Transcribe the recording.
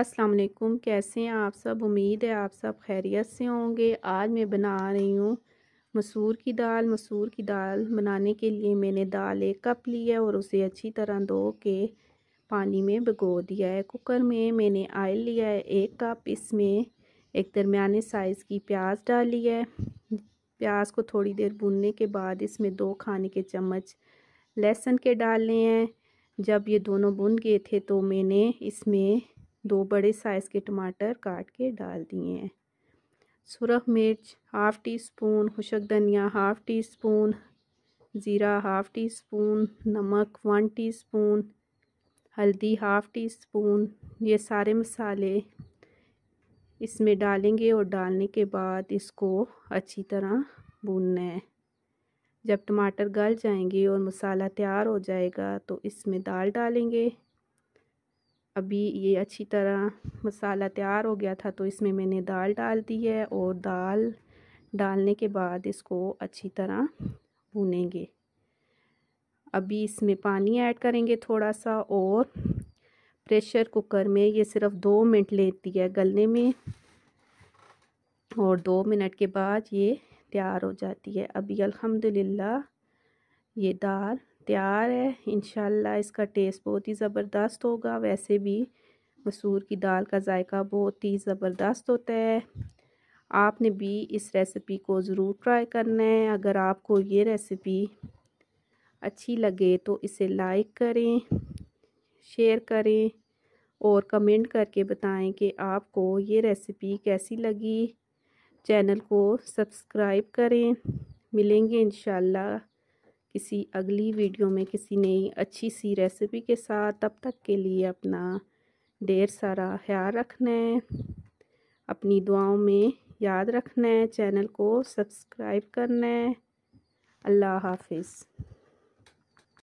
अस्सलाम वालेकुम कैसे हैं आप सब उम्मीद है आप सब खैरियत से होंगे आज मैं बना रही हूँ मसूर की दाल मसूर की दाल बनाने के लिए मैंने दाल एक कप ली है और उसे अच्छी तरह धो के पानी में भिगो दिया है कुकर में मैंने आयल लिया है एक कप इसमें एक दरमियाने साइज़ की प्याज डाली है प्याज को थोड़ी देर भूनने के बाद इसमें दो खाने के चम्मच लहसुन के डालने हैं जब ये दोनों भुन गए थे तो मैंने इसमें दो बड़े साइज़ के टमाटर काट के डाल दिए हैं सुरख मिर्च हाफ़ टी स्पून खुशक धनिया हाफ़ टी स्पून ज़ीरा हाफ़ टी स्पून नमक वन टी स्पून हल्दी हाफ़ टी स्पून ये सारे मसाले इसमें डालेंगे और डालने के बाद इसको अच्छी तरह भूनना है जब टमाटर गल जाएंगे और मसाला तैयार हो जाएगा तो इसमें दाल डालेंगे अभी ये अच्छी तरह मसाला तैयार हो गया था तो इसमें मैंने दाल डाल दी है और दाल डालने के बाद इसको अच्छी तरह भूनेंगे अभी इसमें पानी ऐड करेंगे थोड़ा सा और प्रेशर कुकर में ये सिर्फ दो मिनट लेती है गलने में और दो मिनट के बाद ये तैयार हो जाती है अभी अल्हम्दुलिल्लाह ये दाल तैयार है इन इसका टेस्ट बहुत ही ज़बरदस्त होगा वैसे भी मसूर की दाल का जायका बहुत ही ज़बरदस्त होता है आपने भी इस रेसिपी को ज़रूर ट्राई करना है अगर आपको ये रेसिपी अच्छी लगे तो इसे लाइक करें शेयर करें और कमेंट करके बताएं कि आपको ये रेसिपी कैसी लगी चैनल को सब्सक्राइब करें मिलेंगे इंशाल्लाह किसी अगली वीडियो में किसी नई अच्छी सी रेसिपी के साथ तब तक के लिए अपना ढेर सारा ख्याल रखना है अपनी दुआओं में याद रखना है चैनल को सब्सक्राइब करना है अल्लाह हाफिज़